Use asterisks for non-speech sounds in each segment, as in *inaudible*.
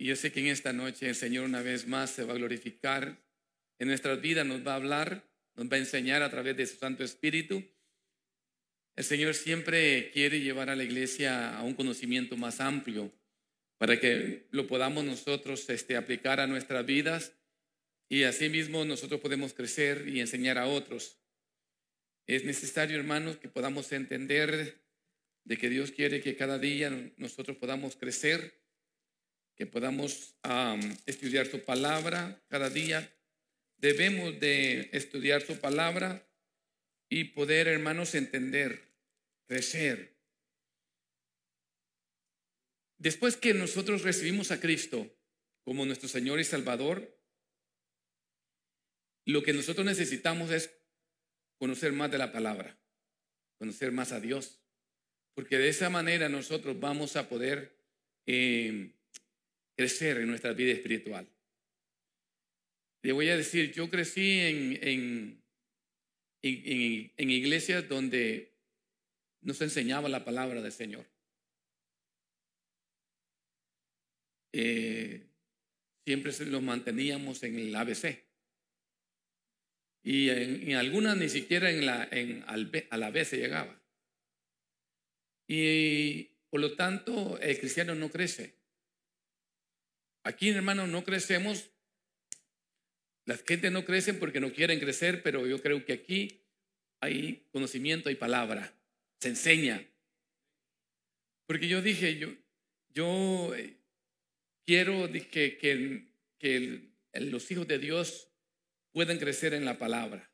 Y yo sé que en esta noche el Señor una vez más se va a glorificar en nuestras vidas, nos va a hablar, nos va a enseñar a través de su Santo Espíritu. El Señor siempre quiere llevar a la iglesia a un conocimiento más amplio para que lo podamos nosotros este, aplicar a nuestras vidas y así mismo nosotros podemos crecer y enseñar a otros. Es necesario, hermanos, que podamos entender de que Dios quiere que cada día nosotros podamos crecer que podamos estudiar su palabra cada día. Debemos de estudiar su palabra y poder, hermanos, entender, crecer. Después que nosotros recibimos a Cristo como nuestro Señor y Salvador, lo que nosotros necesitamos es conocer más de la palabra, conocer más a Dios, porque de esa manera nosotros vamos a poder em, crecer en nuestra vida espiritual. Le voy a decir, yo crecí en, en, iglesias donde Nos enseñaba la palabra del Señor. Eh, siempre los manteníamos en el ABC. Y en, algunas ni siquiera en la, a la B se llegaba. Y por lo tanto, el cristiano no crece. Aquí, hermano, no crecemos. las gente no crecen porque no quieren crecer, pero yo creo que aquí hay conocimiento, y palabra, se enseña. Porque yo dije, yo, yo eh, quiero que, que, los hijos de Dios puedan crecer en la palabra,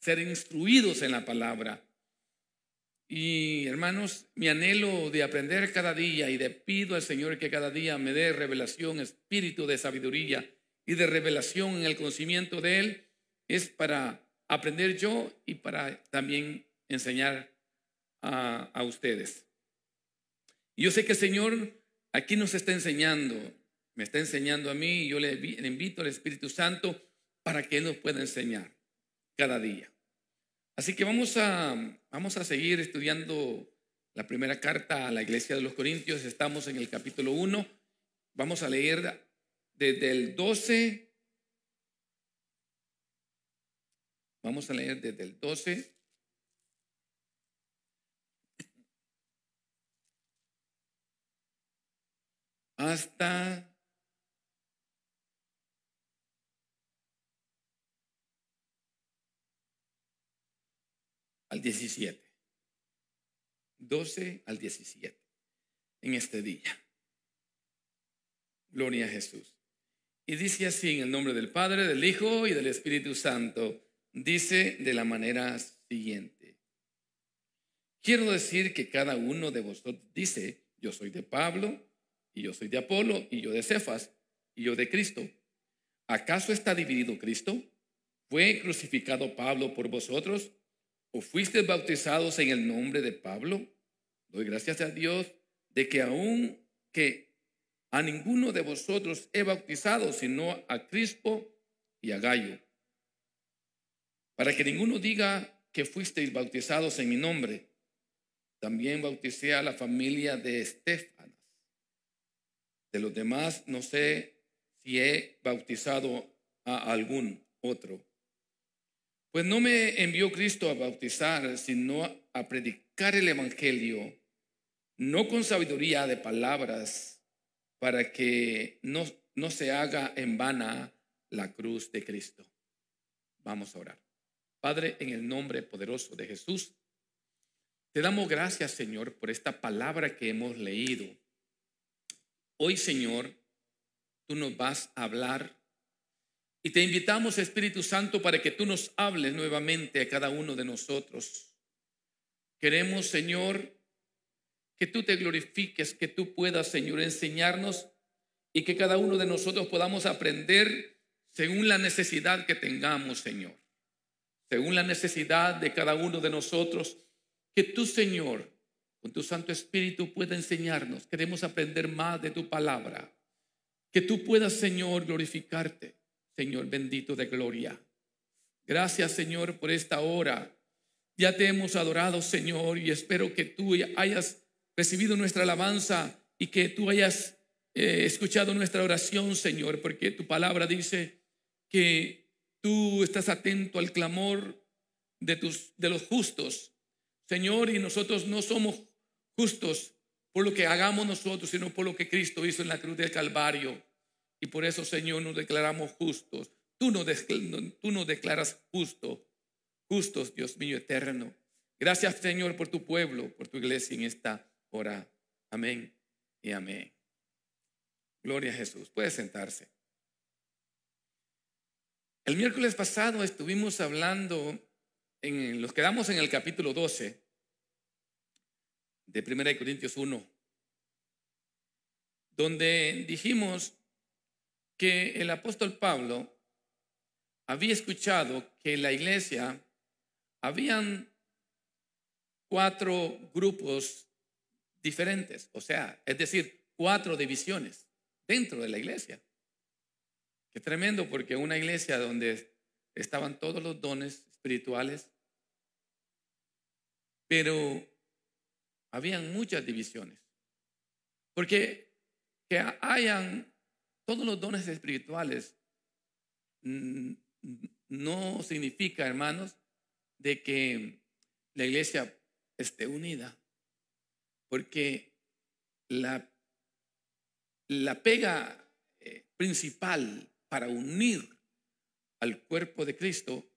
ser instruidos en la palabra, y hermanos, mi anhelo de aprender cada día y de pido al Señor que cada día me dé revelación, espíritu de sabiduría y de revelación en el conocimiento de Él, es para aprender yo y para también enseñar a, ustedes. Y yo sé que el Señor aquí nos está enseñando, me está enseñando a mí y yo le, invito al Espíritu Santo para que nos pueda enseñar cada día. Así que vamos a, vamos a seguir estudiando la primera carta a la iglesia de los Corintios. Estamos en el capítulo 1. Vamos a leer desde el 12. Vamos a leer desde el 12 hasta al 17. 12 al 17 en este día. Gloria a Jesús. Y dice así en el nombre del Padre, del Hijo y del Espíritu Santo. Dice de la manera siguiente. Quiero decir que cada uno de vosotros dice, yo soy de Pablo, y yo soy de Apolo, y yo de Cefas, y yo de Cristo. ¿Acaso está dividido Cristo? ¿Fue crucificado Pablo por vosotros? o fuiste bautizados en el nombre de Pablo, doy gracias a Dios de que aún que a ninguno de vosotros he bautizado, sino a Crispo y a Gallo, para que ninguno diga que fuisteis bautizados en mi nombre. También bauticé a la familia de Estefanas. De los demás no sé si he bautizado a algún otro. Pues no me envió Cristo a bautizar, sino a predicar el Evangelio, no con sabiduría de palabras, para que no, se haga en vana la cruz de Cristo. Vamos a orar. Padre, en el nombre poderoso de Jesús, te damos gracias, Señor, por esta palabra que hemos leído. Hoy, Señor, tú nos vas a hablar y te invitamos, Espíritu Santo, para que tú nos hables nuevamente a cada uno de nosotros. Queremos, Señor, que tú te glorifiques, que tú puedas, Señor, enseñarnos y que cada uno de nosotros podamos aprender según la necesidad que tengamos, Señor. Según la necesidad de cada uno de nosotros, que tú, Señor, con tu Santo Espíritu pueda enseñarnos. Queremos aprender más de tu palabra. Que tú puedas, Señor, glorificarte. Señor bendito de gloria. Gracias, Señor, por esta hora. Ya te hemos adorado, Señor, y espero que tú hayas recibido nuestra alabanza y que tú hayas eh, escuchado nuestra oración, Señor, porque tu palabra dice que tú estás atento al clamor de, tus, de los justos, Señor, y nosotros no somos justos por lo que hagamos nosotros, sino por lo que Cristo hizo en la cruz del Calvario. Y por eso, Señor, nos declaramos justos. Tú nos, tú nos declaras justo justos, Dios mío eterno. Gracias, Señor, por tu pueblo, por tu iglesia en esta hora. Amén y amén. Gloria a Jesús. Puede sentarse. El miércoles pasado estuvimos hablando, Nos quedamos en el capítulo 12 de 1 Corintios 1, donde dijimos que el apóstol Pablo había escuchado que en la iglesia habían cuatro grupos diferentes, o sea, es decir, cuatro divisiones dentro de la iglesia. Qué tremendo, porque una iglesia donde estaban todos los dones espirituales, pero habían muchas divisiones. Porque que hayan todos los dones espirituales mm, no significa, hermanos, de que la iglesia esté unida, porque la, pega eh, principal para unir al cuerpo de Cristo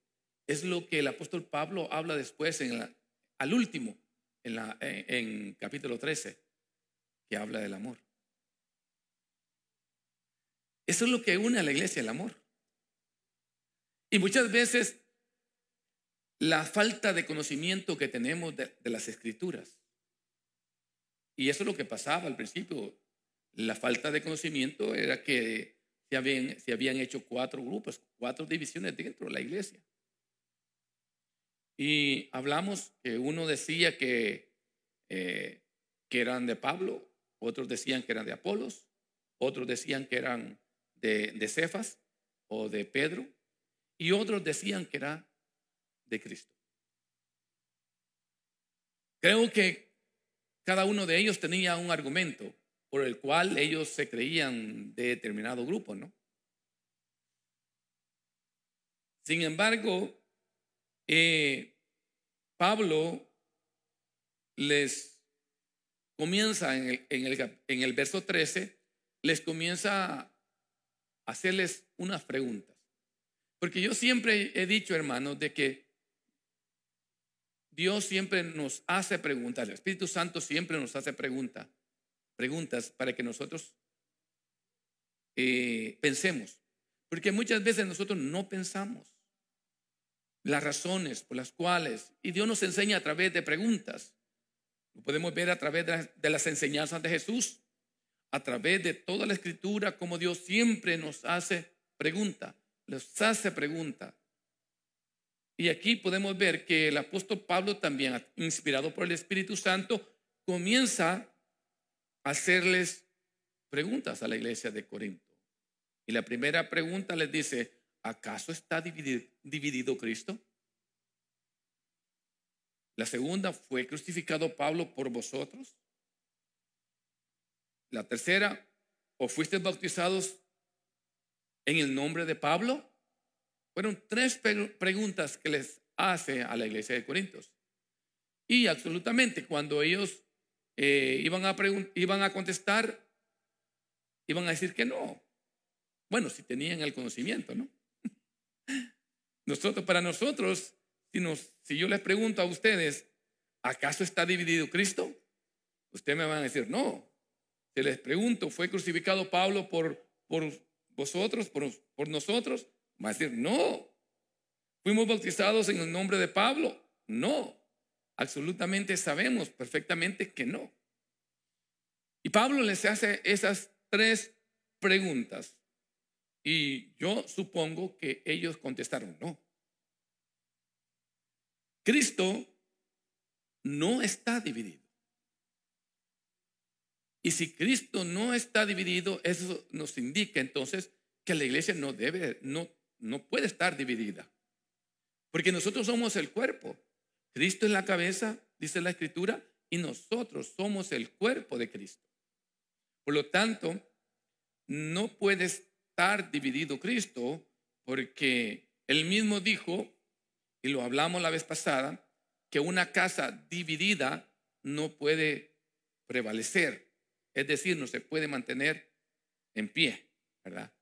es lo que el apóstol Pablo habla después en la, al último, en, la, en, eh, en capítulo 13, que habla del amor. Eso es lo que une a la iglesia, el amor. Y muchas veces la falta de conocimiento que tenemos de, las escrituras. Y eso es lo que pasaba al principio. La falta de conocimiento era que se habían, se habían hecho cuatro grupos, cuatro divisiones dentro de la iglesia. Y hablamos que uno decía que, eh, que eran de Pablo, otros decían que eran de Apolos, otros decían que eran de, Cefas o de Pedro, y otros decían que era de Cristo. Creo que cada uno de ellos tenía un argumento por el cual ellos se creían de determinado grupo, ¿no? Sin embargo, eh, Pablo les comienza en el, en, el, en el verso 13, les comienza hacerles unas preguntas. Porque yo siempre he dicho, hermanos, de que Dios siempre nos hace preguntas, el Espíritu Santo siempre nos hace preguntas, preguntas para que nosotros eh, pensemos. Porque muchas veces nosotros no pensamos las razones por las cuales, y Dios nos enseña a través de preguntas. Lo podemos ver a través de las enseñanzas de Jesús a través de toda la escritura, como Dios siempre nos hace pregunta, les hace pregunta. Y aquí podemos ver que el apóstol Pablo también, inspirado por el Espíritu Santo, comienza a hacerles preguntas a la iglesia de Corinto. Y la primera pregunta les dice, ¿acaso está dividido, dividido Cristo? La segunda, ¿fue crucificado Pablo por vosotros? La tercera, o fuiste bautizados en el nombre de Pablo. Fueron tres preguntas que les hace a la iglesia de Corintios. Y absolutamente, cuando ellos eh, iban, a iban a contestar, iban a decir que no. Bueno, si tenían el conocimiento, ¿no? *laughs* Nosotros, para nosotros, si, nos, si yo les pregunto a ustedes, ¿acaso está dividido Cristo? Ustedes me van a decir, no, les pregunto, ¿fue crucificado Pablo por, por vosotros, por, por nosotros? Va a decir, no. ¿Fuimos bautizados en el nombre de Pablo? No. Absolutamente sabemos perfectamente que no. Y Pablo les hace esas tres preguntas. Y yo supongo que ellos contestaron no. Cristo no está dividido. Y si Cristo no está dividido, eso nos indica entonces que la iglesia no debe, no, no puede estar dividida. Porque nosotros somos el cuerpo. Cristo es la cabeza, dice la escritura, y nosotros somos el cuerpo de Cristo. Por lo tanto, no puede estar dividido Cristo porque él mismo dijo, y lo hablamos la vez pasada, que una casa dividida no puede prevalecer. Es decir, no se puede mantener en pie, ¿verdad?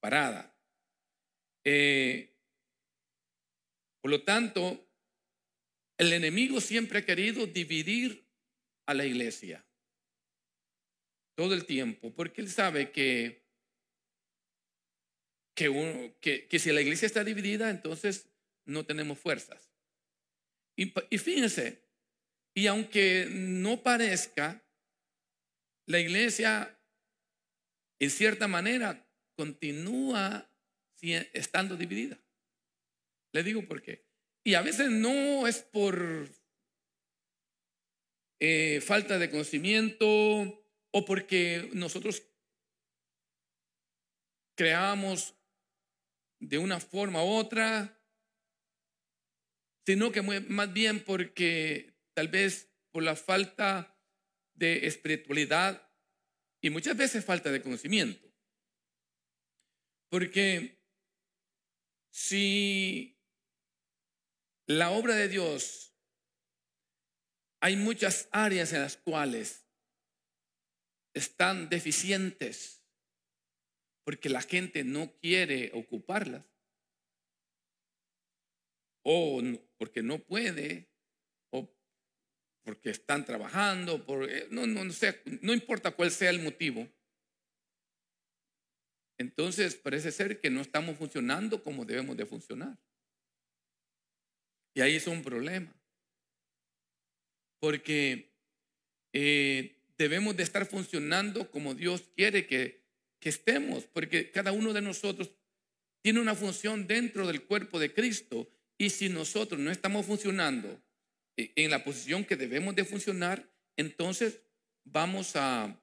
Parada. Eh, por lo tanto, el enemigo siempre ha querido dividir a la iglesia todo el tiempo, porque él sabe que, que, que, si la iglesia está dividida, entonces no tenemos fuerzas. Y, y fíjense, y aunque no parezca, la iglesia, en cierta manera, continúa e, estando dividida. Le digo por qué. Y a veces no es por eh, falta de conocimiento o porque nosotros creamos de una forma u otra, sino que más bien porque tal vez por la falta de espiritualidad y muchas veces falta de conocimiento. Porque si la obra de Dios, hay muchas áreas en las cuales están deficientes porque la gente no quiere ocuparlas o porque no puede porque están trabajando, por, eh, no, sé, no importa cuál sea el motivo. Entonces parece ser que no estamos funcionando como debemos de funcionar. Y ahí es un problema. Porque eh, debemos de estar funcionando como Dios quiere que estemos, porque cada uno de nosotros tiene una función dentro del cuerpo de Cristo y si nosotros no estamos funcionando eh, en la posición que debemos de funcionar, entonces vamos a,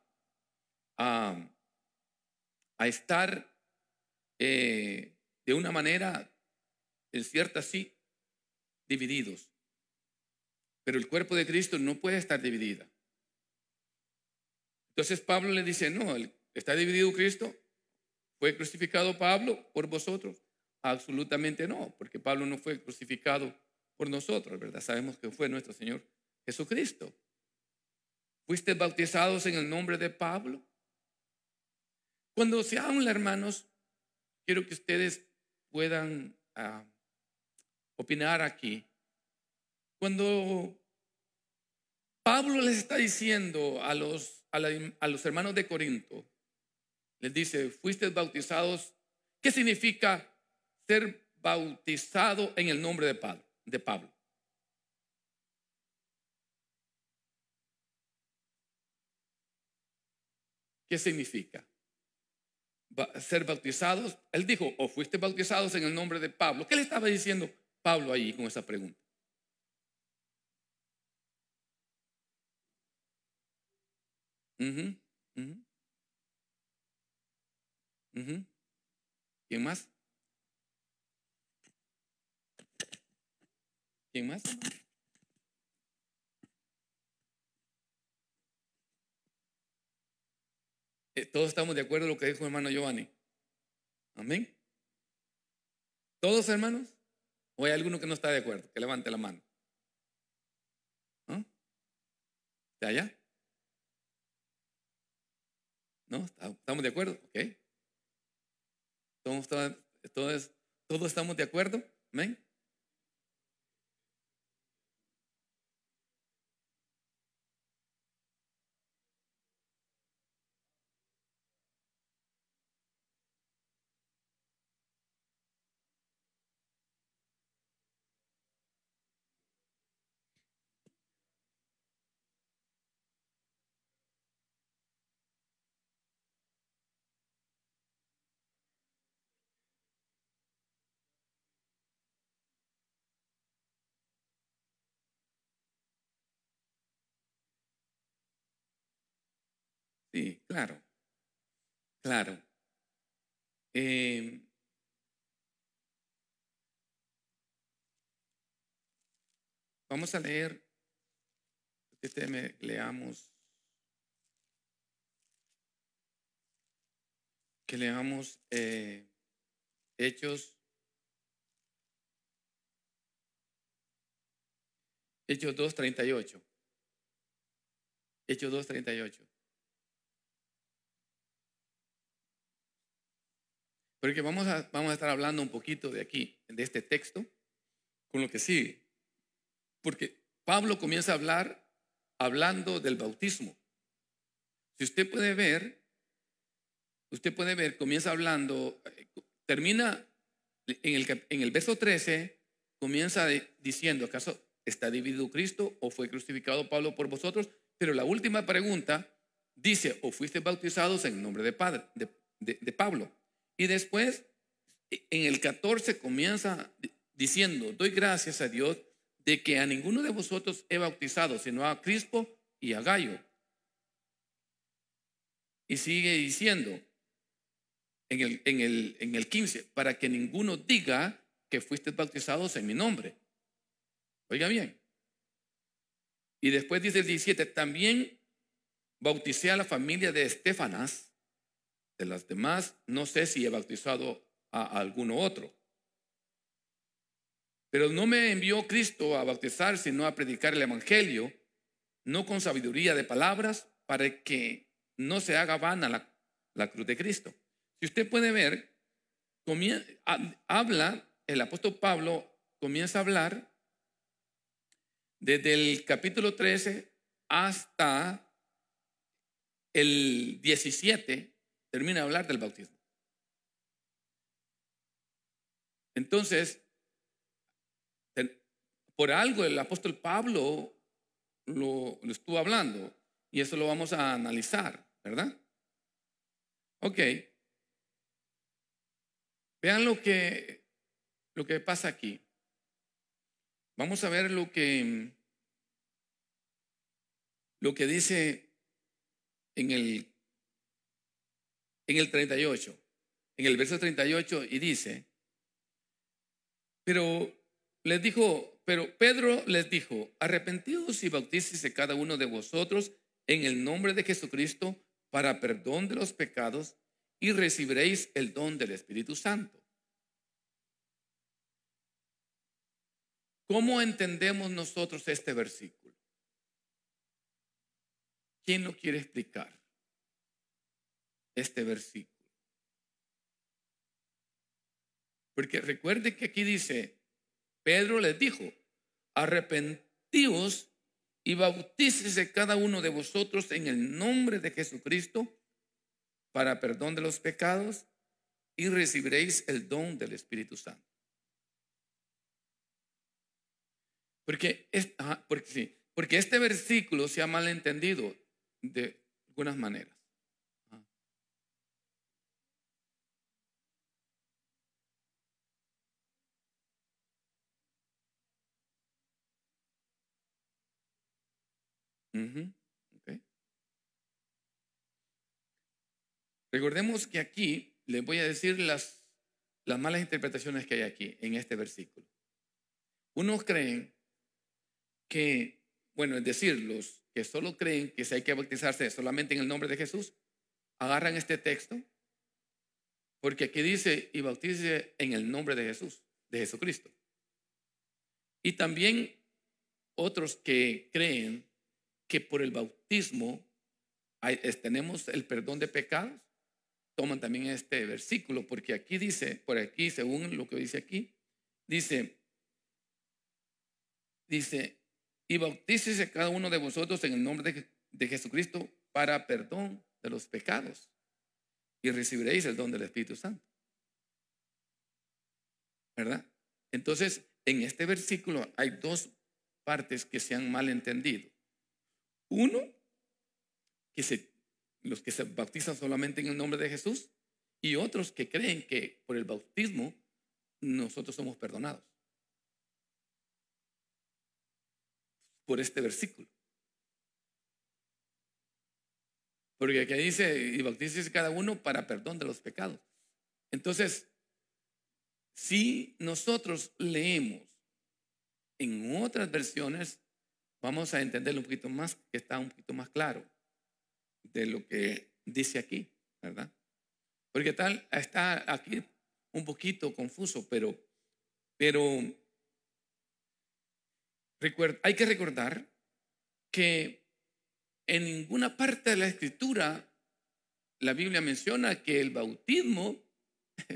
a, estar eh, de una manera, en cierta sí, divididos. Pero el cuerpo de Cristo no puede estar dividido Entonces Pablo le dice, no, ¿está dividido Cristo? ¿Fue crucificado Pablo por vosotros? Absolutamente no, porque Pablo no fue crucificado por nosotros, ¿verdad? Sabemos que fue nuestro Señor Jesucristo. ¿Fuiste bautizados en el nombre de Pablo? Cuando se habla, hermanos, quiero que ustedes puedan ah, opinar aquí. Cuando Pablo les está diciendo a los, a, los hermanos de Corinto, les dice, fuiste bautizados, ¿qué significa ser bautizado en el nombre de Pablo? de Pablo. ¿Qué significa? Ser bautizados. Él dijo, o fuiste bautizados en el nombre de Pablo. ¿Qué le estaba diciendo Pablo ahí con esa pregunta? ¿Quién más? ¿Quién más? Eh, todos estamos de acuerdo en lo que dijo hermano Giovanni. Amén. ¿Todos hermanos? ¿O hay alguno que no está de acuerdo? Que levante la mano. ¿No? ¿De allá? ¿No? ¿Estamos de acuerdo? Ok. ¿Todos, todos estamos de acuerdo? Amén. claro, claro. Eh, vamos a leer, que este me, leamos, que leamos eh, Hechos, Hechos 2.38. Hechos 2.38. Porque vamos a, vamos a estar hablando un poquito de aquí, de este texto, con lo que sigue. Porque Pablo comienza a hablar hablando del bautismo. Si usted puede ver, usted puede ver, comienza hablando, termina en el, en el verso 13, comienza diciendo, ¿acaso está dividido Cristo o fue crucificado Pablo por vosotros? Pero la última pregunta dice, ¿o fuiste bautizados en nombre de, padre, de Pablo? Y después, e, en el 14 comienza diciendo, doy gracias a Dios de que a ninguno de vosotros he bautizado, sino a Crispo y a Gallo. Y sigue diciendo en el, en el, en el 15, para que ninguno diga que fuiste bautizados en mi nombre. Oiga bien. Y después dice el 17, también bauticé a la familia de Estefanas de las demás. No sé si he bautizado a alguno otro. Pero no me envió Cristo a bautizar, sino a predicar el Evangelio, no con sabiduría de palabras, para que no se haga vana la, cruz de Cristo. Si usted puede ver, habla, el apóstol Pablo comienza a hablar desde el capítulo 13 hasta el 17 termina de hablar del bautismo. Entonces, por algo el apóstol Pablo lo, estuvo hablando y eso lo vamos a analizar, ¿verdad? Ok. Vean lo que, lo que pasa aquí. Vamos a ver lo que, lo que dice en el en el 38, en el verso 38, y dice, pero les dijo, pero Pedro les dijo, arrepentidos y bautícese cada uno de vosotros en el nombre de Jesucristo para perdón de los pecados y recibiréis el don del Espíritu Santo. ¿Cómo entendemos nosotros este versículo? ¿Quién lo quiere explicar? este versículo. Porque recuerde que aquí dice, Pedro les dijo, arrepentíos y bautícese cada uno de vosotros en el nombre de Jesucristo para perdón de los pecados y recibiréis el don del Espíritu Santo. Porque, porque, sí, porque este versículo se ha malentendido de algunas maneras. Recordemos que aquí les voy a decir las, las malas interpretaciones que hay aquí en este versículo. Unos creen que, bueno, es decir, los que solo creen que si hay que bautizarse solamente en el nombre de Jesús, agarran este texto, porque aquí dice, y bautice en el nombre de Jesús, de Jesucristo. Y también otros que creen que por el bautismo tenemos el perdón de pecados, toman también este versículo, porque aquí dice, por aquí, según lo que dice aquí, dice, dice, y bautícese cada uno de vosotros en el nombre de, de Jesucristo para perdón de los pecados y recibiréis el don del Espíritu Santo. ¿Verdad? Entonces, en este versículo hay dos partes que se han malentendido. Uno, que se, los que se bautizan solamente en el nombre de Jesús y otros que creen que por el bautismo nosotros somos perdonados. Por este versículo. Porque aquí dice, y bautizan cada uno para perdón de los pecados. Entonces, si nosotros leemos en otras versiones, Vamos a entenderlo un poquito más, que está un poquito más claro de lo que dice aquí, ¿verdad? Porque tal, está aquí un poquito confuso, pero, pero hay que recordar que en ninguna parte de la escritura la Biblia menciona que el bautismo *laughs*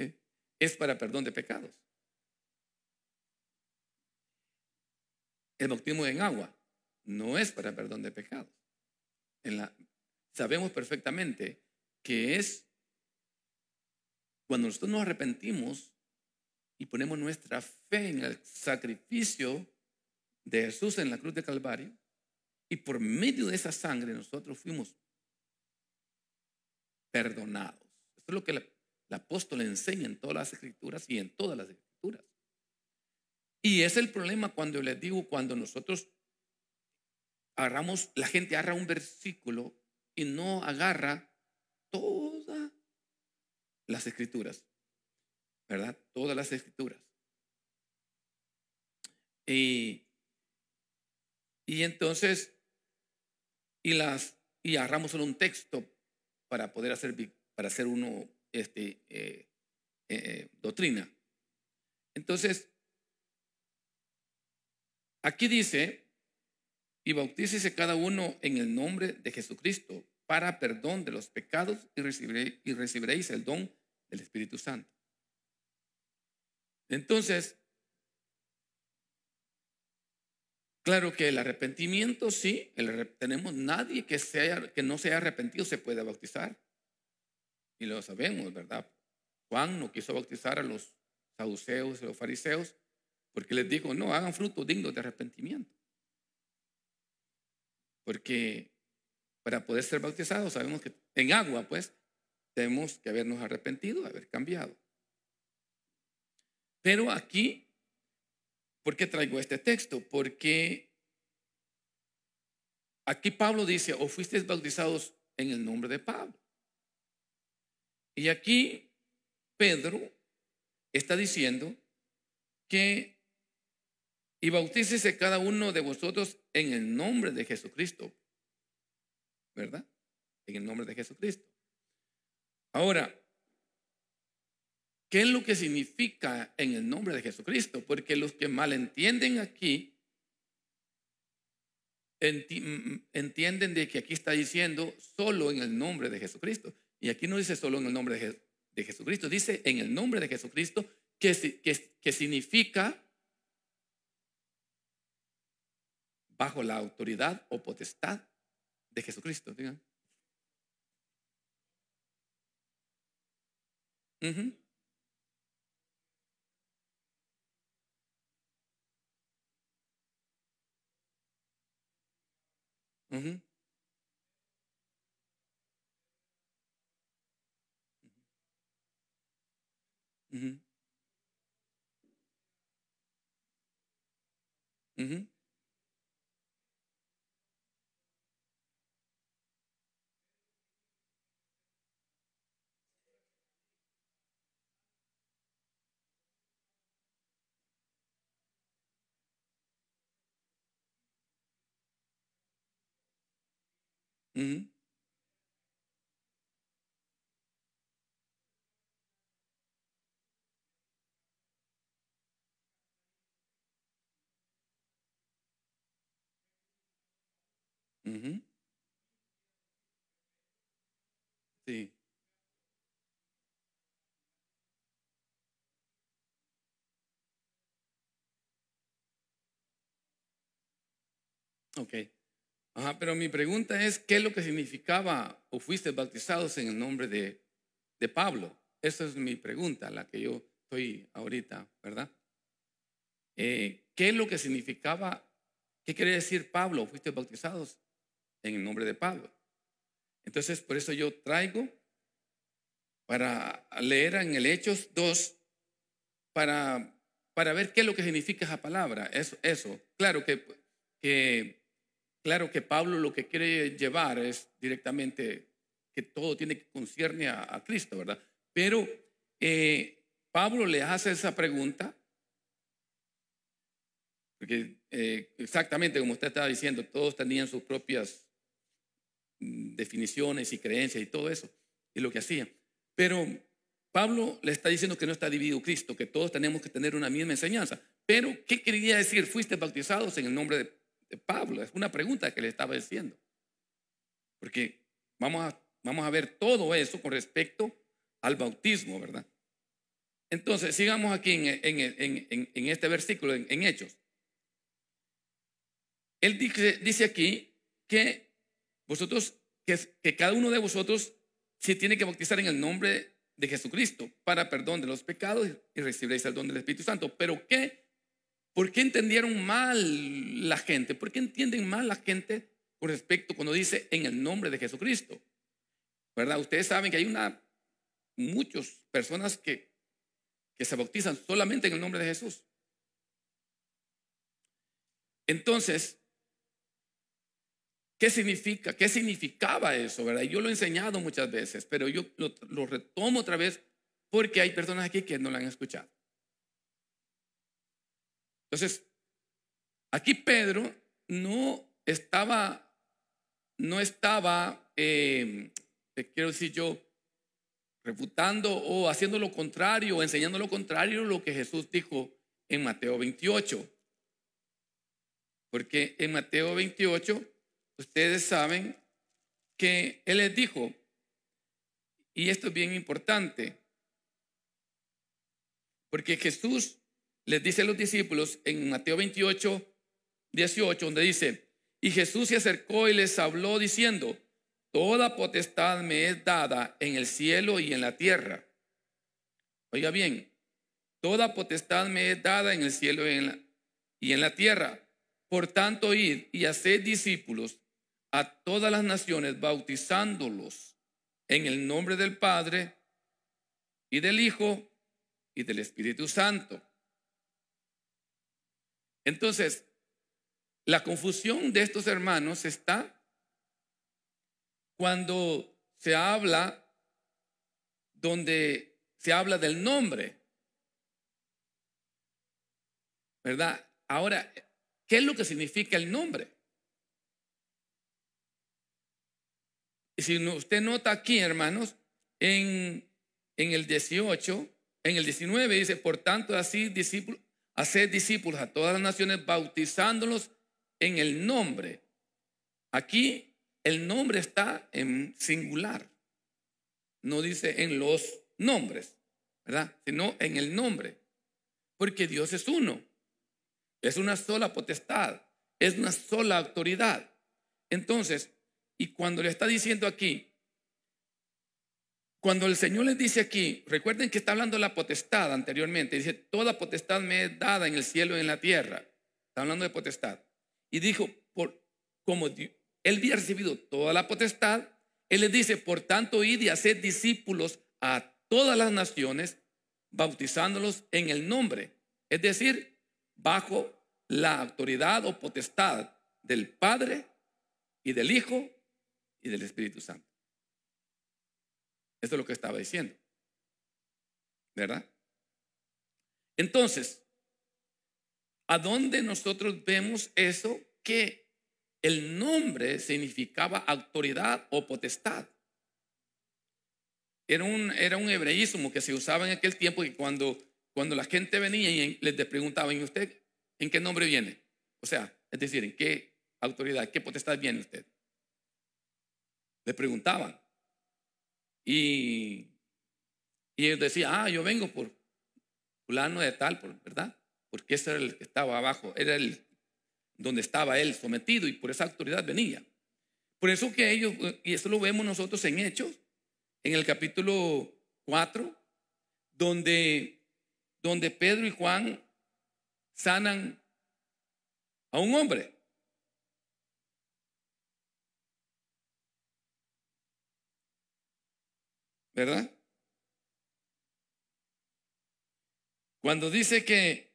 es para perdón de pecados. El bautismo en agua no es para perdón de pecados. sabemos perfectamente que es cuando nosotros nos arrepentimos y ponemos nuestra fe en el sacrificio de Jesús en la cruz de Calvario, y por medio de esa sangre nosotros fuimos perdonados. Esto es lo que el, apóstol enseña en todas las escrituras y en todas las escrituras. Y es el problema cuando les digo, cuando nosotros agarramos, la gente agarra un versículo y no agarra todas las escrituras, ¿verdad? Todas las escrituras. Y, entonces, y las, y agarramos solo un texto para poder hacer, para hacer uno este, eh, eh, eh, doctrina. Entonces, aquí dice, y bautícese cada uno en el nombre de Jesucristo para perdón de los pecados y, recibiréis el don del Espíritu Santo. Entonces, claro que el arrepentimiento sí, tenemos nadie que, sea, que no sea arrepentido se puede bautizar. Y lo sabemos, ¿verdad? Juan no quiso bautizar a los saduceos, a los fariseos, porque les dijo, no, hagan fruto digno de arrepentimiento. Porque para poder ser bautizados, sabemos que en agua, pues, tenemos que habernos arrepentido, haber cambiado. Pero aquí, ¿por qué traigo este texto? Porque aquí Pablo dice, o fuisteis bautizados en el nombre de Pablo. Y aquí Pedro está diciendo que y bautícese cada uno de vosotros en el nombre de Jesucristo. ¿Verdad? En el nombre de Jesucristo. Ahora, ¿qué es lo que significa en el nombre de Jesucristo? Porque los que malentienden aquí entienden de que aquí está diciendo solo en el nombre de Jesucristo. Y aquí no dice solo en el nombre de, Jesucristo, dice en el nombre de Jesucristo, que significa bajo la autoridad o potestad de Jesucristo. Uh -huh. Sí. Okay. Ajá, pero mi pregunta es, ¿qué es lo que significaba o fuiste bautizados en el nombre de, de Pablo? Esa es mi pregunta, la que yo estoy ahorita, ¿verdad? Eh, ¿Qué es lo que significaba, qué quiere decir Pablo? Fuiste bautizados en el nombre de Pablo. Entonces, por eso yo traigo para leer en el Hechos 2, para, para ver qué es lo que significa esa palabra. Eso, eso. claro que, que Claro que Pablo lo que quiere llevar es directamente que todo tiene que concierne a, Cristo, ¿verdad? Pero eh, Pablo le hace esa pregunta, porque eh, exactamente como usted estaba diciendo, todos tenían sus propias mm, definiciones y creencias y todo eso, y lo que hacían. Pero Pablo le está diciendo que no está dividido Cristo, que todos tenemos que tener una misma enseñanza. Pero, ¿qué quería decir? Fuiste bautizados en el nombre de Pablo. Es una pregunta que le estaba diciendo. Porque vamos a, vamos a ver todo eso con respecto al bautismo, ¿verdad? Entonces, sigamos aquí en, este versículo, en, Hechos. Él dice, dice aquí que vosotros, que, que cada uno de vosotros se tiene que bautizar en el nombre de Jesucristo para perdón de los pecados y recibiréis el don del Espíritu Santo. Pero que ¿Por qué entendieron mal la gente? ¿Por qué entienden mal la gente con respecto cuando dice en el nombre de Jesucristo? ¿Verdad? Ustedes saben que hay una, muchas personas que, que se bautizan solamente en el nombre de Jesús. Entonces, ¿qué significa? ¿Qué significaba eso? ¿Verdad? Yo lo he enseñado muchas veces, pero yo lo retomo otra vez porque hay personas aquí que no lo han escuchado. Entonces, aquí Pedro no estaba, no estaba, em, te quiero decir yo, refutando o haciendo lo contrario, o enseñando lo contrario lo que Jesús dijo en Mateo 28. Porque en Mateo 28, ustedes saben que Él les dijo, y esto es bien importante, porque Jesús les dice a los discípulos en Mateo 28, 18, donde dice, y Jesús se acercó y les habló diciendo, toda potestad me es dada en el cielo y en la tierra. Oiga bien, toda potestad me es dada en el cielo y en la, y en la tierra. Por tanto, id y haced discípulos a todas las naciones, bautizándolos en el nombre del Padre y del Hijo y del Espíritu Santo entonces, la confusión de estos hermanos está cuando se habla donde se habla del nombre. ¿Verdad? Ahora, ¿qué es lo que significa el nombre? Si usted nota aquí, hermanos, en, en el 18, en el 19 dice, por tanto, así discípulos, Hacer discípulos a todas las naciones, bautizándolos en el nombre. Aquí el nombre está en singular. No dice en los nombres, ¿verdad? Sino en el nombre. Porque Dios es uno. Es una sola potestad. Es una sola autoridad. Entonces, y cuando le está diciendo aquí, cuando el Señor les dice aquí, recuerden que está hablando de la potestad anteriormente, dice, toda potestad me es dada en el cielo y en la tierra. Está hablando de potestad. Y dijo, por, como él había recibido toda la potestad, él les dice, por tanto, id y haced discípulos a todas las naciones, bautizándolos en el nombre, es decir, bajo la autoridad o potestad del Padre y del Hijo y del Espíritu Santo. Eso es lo que estaba diciendo. ¿Verdad? Entonces, ¿a dónde nosotros vemos eso que el nombre significaba autoridad o potestad? Era un, era un hebreísmo que se usaba en aquel tiempo y cuando, cuando la gente venía y les preguntaban, ¿y usted en qué nombre viene? O sea, es decir, ¿en qué autoridad, qué potestad viene usted? Le preguntaban. Y, y él decía, ah, yo vengo por fulano de tal, ¿verdad? Porque ese era el que estaba abajo, era el donde estaba él sometido y por esa autoridad venía. Por eso que ellos, y eso lo vemos nosotros en Hechos, en el capítulo 4, donde, donde Pedro y Juan sanan a un hombre. ¿verdad? Cuando dice que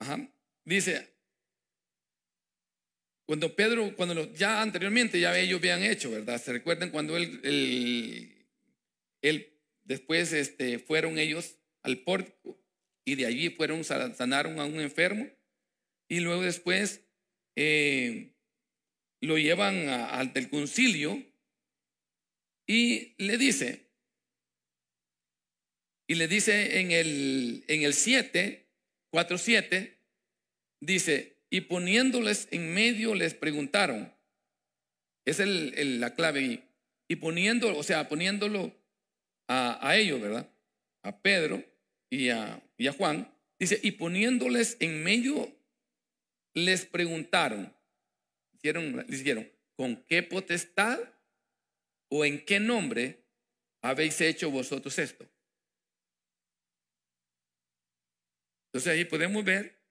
ajá, dice cuando Pedro, cuando ya anteriormente ya ellos habían hecho, ¿verdad? Se recuerdan cuando él, él, después este, fueron ellos al pórtico y de allí fueron, sanaron a un enfermo y luego después eh, lo llevan ante el concilio y le dice, y le dice en el, en el 7, 4, 7, dice, y poniéndoles en medio les preguntaron, es el, la clave y poniéndolo o sea, poniéndolo a, ellos, ¿verdad? A Pedro y y a Juan, dice, y poniéndoles en medio les preguntaron, les dijeron, ¿con qué potestad o en qué nombre habéis hecho vosotros esto? Entonces ahí podemos ver,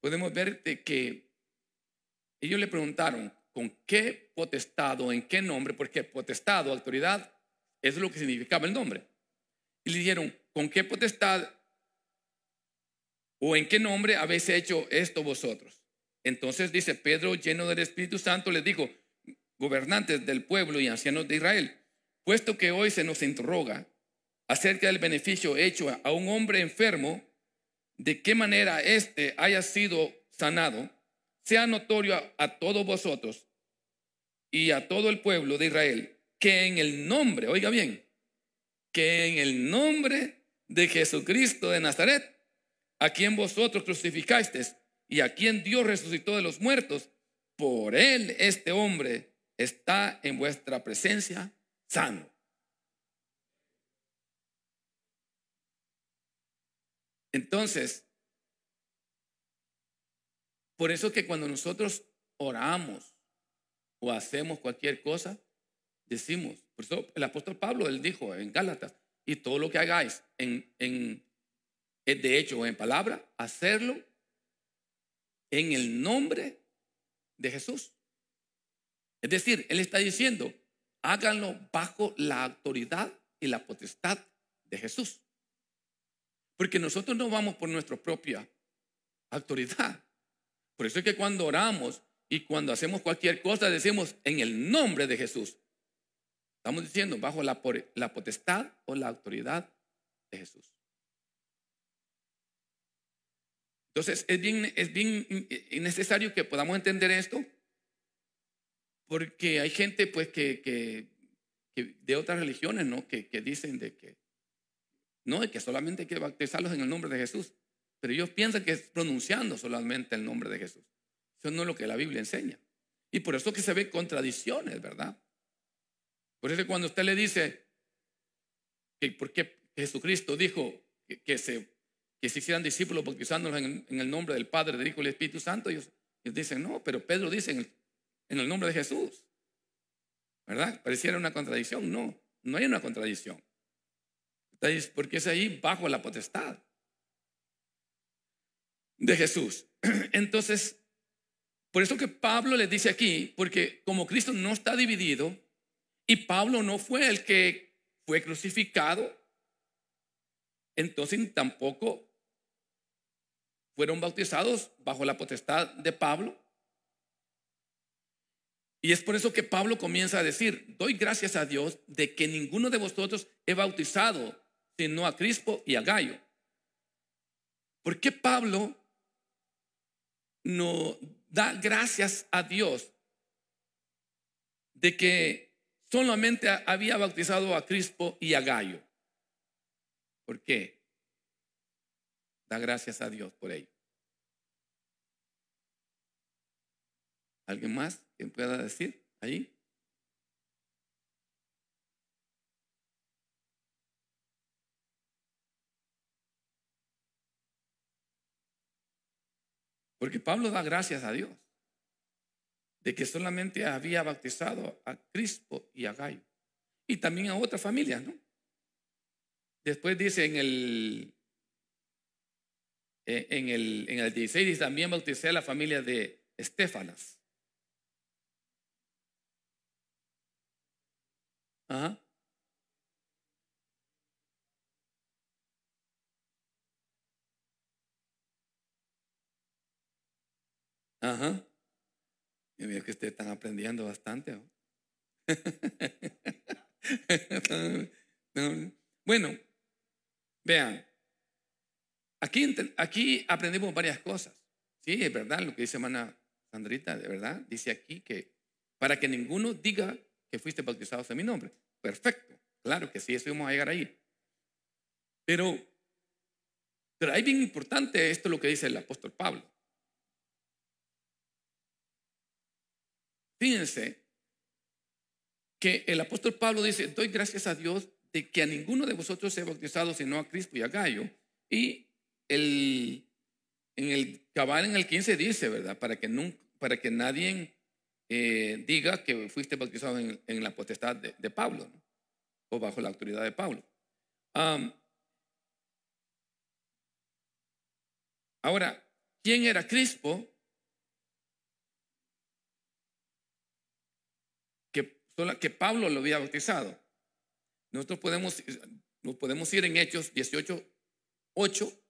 podemos ver que ellos le preguntaron, ¿con qué potestad o en qué nombre? Porque potestad o autoridad es lo que significaba el nombre. Y le dijeron, ¿con qué potestad o en qué nombre habéis hecho esto vosotros? Entonces dice, Pedro, lleno del Espíritu Santo, les digo gobernantes del pueblo y ancianos de Israel, puesto que hoy se nos interroga acerca del beneficio hecho a un hombre enfermo, de qué manera éste haya sido sanado, sea notorio a, a todos vosotros y a todo el pueblo de Israel, que en el nombre, oiga bien, que en el nombre de Jesucristo de Nazaret, a quien vosotros crucificasteis, y a quien Dios resucitó de los muertos, por él este hombre está en vuestra presencia sano. Entonces, por eso que cuando nosotros oramos o hacemos cualquier cosa, decimos, por eso el apóstol Pablo, él dijo en Gálatas, y todo lo que hagáis en, en de hecho o en palabra, hacerlo en el nombre de Jesús. Es decir, Él está diciendo, háganlo bajo la autoridad y la potestad de Jesús. Porque nosotros no vamos por nuestra propia autoridad. Por eso es que cuando oramos y cuando hacemos cualquier cosa, decimos en el nombre de Jesús. Estamos diciendo bajo la, la potestad o la autoridad de Jesús. Entonces, es bien, mm, eh, eh, necesario que podamos entender esto, porque hay gente pues que, de otras religiones, ¿no? Que, dicen de que, no, de que solamente hay que bautizarlos en el nombre de Jesús, pero ellos piensan que es pronunciando solamente el nombre de Jesús. Eso no es lo que la Biblia enseña. Y por eso que se ven contradicciones, ¿verdad? Por eso cuando usted le dice que porque Jesucristo dijo que, que se que hicieran discípulos bautizándolos en, en, el nombre del Padre, del Hijo y del Espíritu Santo. Ellos, dicen, no, pero Pedro dice en el, nombre de Jesús. ¿Verdad? Pareciera una contradicción. No, no hay una contradicción. Porque es ahí bajo la potestad de Jesús. *clears throat* Entonces, por eso que Pablo les dice aquí, porque como Cristo no está dividido y Pablo no fue el que fue crucificado, entonces tampoco fueron bautizados bajo la potestad de Pablo. Y es por eso que Pablo comienza a decir, doy gracias a Dios de que ninguno de vosotros he bautizado, sino a Crispo y a Gallo. ¿Por qué Pablo no da gracias a Dios de que solamente había bautizado a Crispo y a Gallo? ¿Por qué? Da gracias a Dios por ello. ¿Alguien más que pueda decir ahí? Porque Pablo da gracias a Dios de que solamente había bautizado a Crispo y a Gallo y también a otras familias, ¿no? Después dice en el eh, en el, en el 16 también bauticé a la familia de Estefanas. Ajá. Ajá. Yo veo que ustedes están aprendiendo bastante. *laughs* bueno, vean, Aquí, aprendemos varias cosas. Sí, es verdad lo que dice hermana Sandrita, de verdad. Dice aquí que para que ninguno diga que fuiste bautizado en mi nombre. Perfecto, claro que sí, eso vamos a llegar ahí. Pero, pero bien importante esto lo que dice el apóstol Pablo. Fíjense que el apóstol Pablo dice, doy gracias a Dios de que a ninguno de vosotros he bautizado sino a Cristo y a Gallo, y el, en el cabal en el 15 dice, ¿verdad? Para que, nunca, para que nadie eh, diga que fuiste bautizado en, la potestad de, Pablo o bajo la autoridad de Pablo. ahora, ¿quién era Crispo? Que, que Pablo lo había bautizado. Nosotros podemos, podemos ir en Hechos 18, 8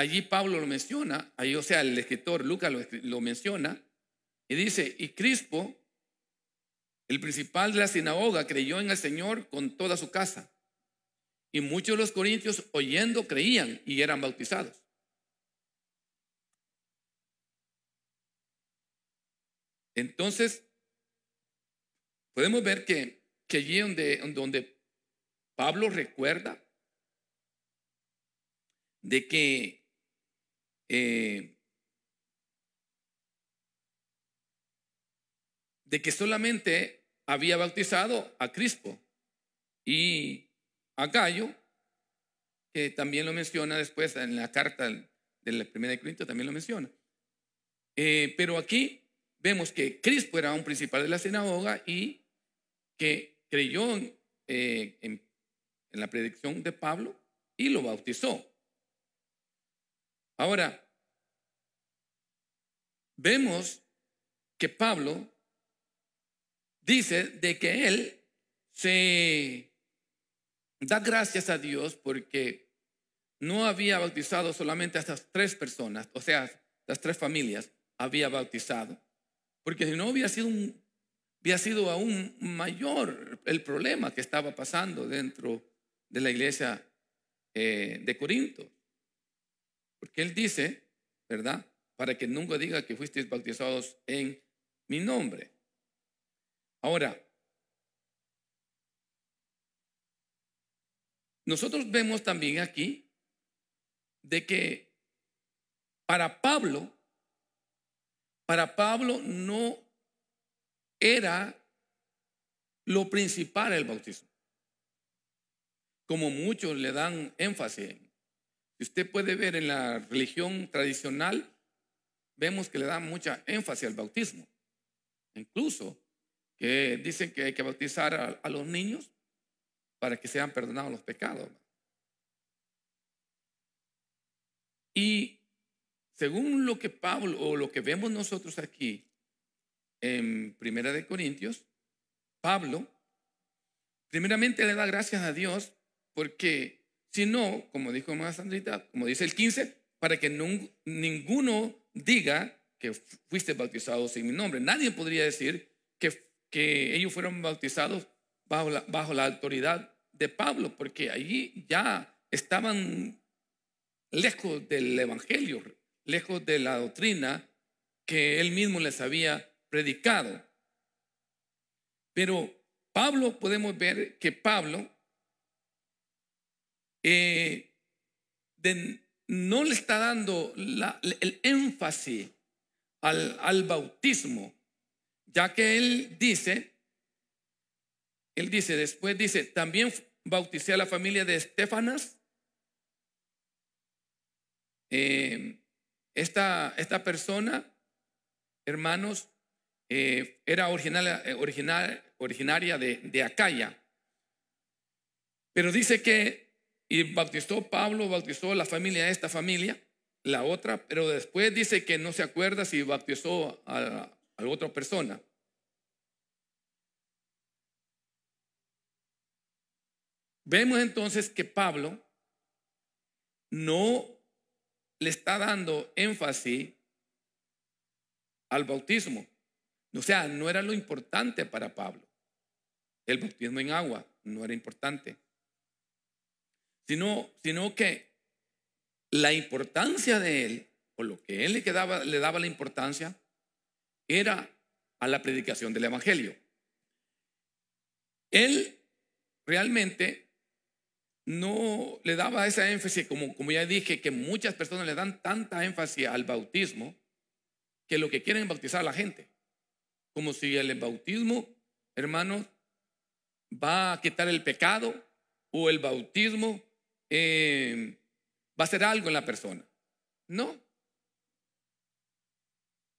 allí Pablo lo menciona, o sea, el escritor Lucas lo, menciona, y dice, y Crispo, el principal de la sinagoga, creyó en el Señor con toda su casa. Y muchos de los corintios oyendo creían y eran bautizados. Entonces, podemos ver que, que allí donde, donde Pablo recuerda de que eh, de que solamente había bautizado a Crispo y a Gallo, que también lo menciona después en la carta de la primera de también lo menciona. Eh, pero aquí vemos que Crispo era un principal de la sinagoga y que creyó en eh, la predicción de Pablo y lo bautizó. Ahora, vemos que Pablo dice de que él se da gracias a Dios porque no había bautizado solamente a estas tres personas, o sea, las tres familias había bautizado, porque si no hubiera sido, aún mayor el problema que estaba pasando dentro de la iglesia eh, de Corinto. Porque Él dice, ¿verdad? Para que nunca diga que fuisteis bautizados en mi nombre. Ahora, nosotros vemos también aquí de que para Pablo, para Pablo no era lo principal el bautismo, como muchos le dan énfasis en si usted puede ver en la religión tradicional, vemos que le da mucha énfasis al bautismo. Incluso que dicen que hay que bautizar a, a los niños para que sean perdonados los pecados. Y según lo que Pablo o lo que vemos nosotros aquí en Primera de Corintios, Pablo primeramente le da gracias a Dios porque sino, como dijo más Sandrita, como dice el 15, para que ninguno diga que fuiste bautizado sin mi nombre. Nadie podría decir que, que ellos fueron bautizados bajo la, bajo la autoridad de Pablo, porque allí ya estaban lejos del Evangelio, lejos de la doctrina que él mismo les había predicado. Pero Pablo, podemos ver que Pablo eh, de, no le está dando el énfasis al, bautismo, ya que él dice, él dice, después dice, también bauticé a la familia de Estefanas. Eh, esta, esta, persona, hermanos, eh, era original, original, originaria de, de Acaya. Pero dice que y bautizó Pablo, bautizó la familia, esta familia, la otra, pero después dice que no se acuerda si bautizó a, otra persona. Vemos entonces que Pablo no le está dando énfasis al bautismo. O sea, no era lo importante para Pablo. El bautismo en agua no era importante sino, sino que la importancia de él, o lo que él le, quedaba, le daba la importancia, era a la predicación del Evangelio. Él realmente no le daba esa énfasis, como, como ya dije, que muchas personas le dan tanta énfasis al bautismo que lo que quieren es bautizar a la gente. Como si el bautismo, hermanos, va a quitar el pecado o el bautismo Em, va a ser algo en la persona. No.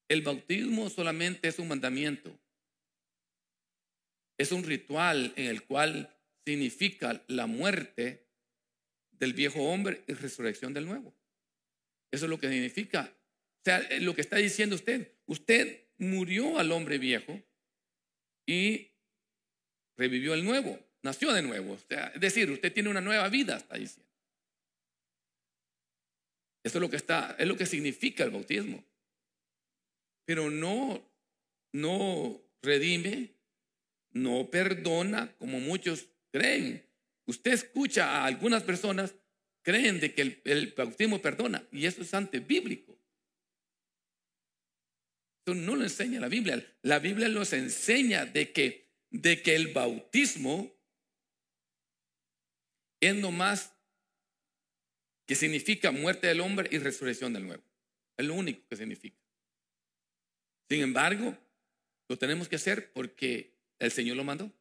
El bautismo solamente es un mandamiento. Es un ritual en el cual significa la muerte del viejo hombre y resurrección del nuevo. Eso es lo que significa. O sea, eh, lo que está diciendo usted, usted murió al hombre viejo y revivió el nuevo nació de nuevo. es decir, usted tiene una nueva vida, está diciendo. Eso es lo que está, es lo que significa el bautismo. Pero no, no redime, no perdona, como muchos creen. Usted escucha a algunas personas creen de que el, bautismo perdona, y eso es bíblico Eso no lo enseña la Biblia. La Biblia nos enseña de que, de que el bautismo es nomás que significa muerte del hombre y resurrección del nuevo. Es lo único que significa. Sin embargo, lo tenemos que hacer porque el Señor lo mandó.